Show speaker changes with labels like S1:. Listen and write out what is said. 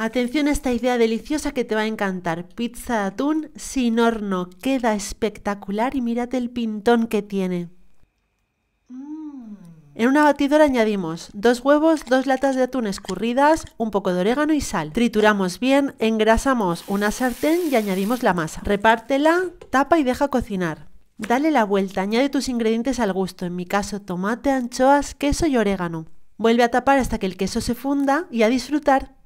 S1: Atención a esta idea deliciosa que te va a encantar. Pizza de atún sin horno. Queda espectacular y mírate el pintón que tiene. Mm. En una batidora añadimos dos huevos, dos latas de atún escurridas, un poco de orégano y sal. Trituramos bien, engrasamos una sartén y añadimos la masa. Repártela, tapa y deja cocinar. Dale la vuelta, añade tus ingredientes al gusto, en mi caso tomate, anchoas, queso y orégano. Vuelve a tapar hasta que el queso se funda y a disfrutar.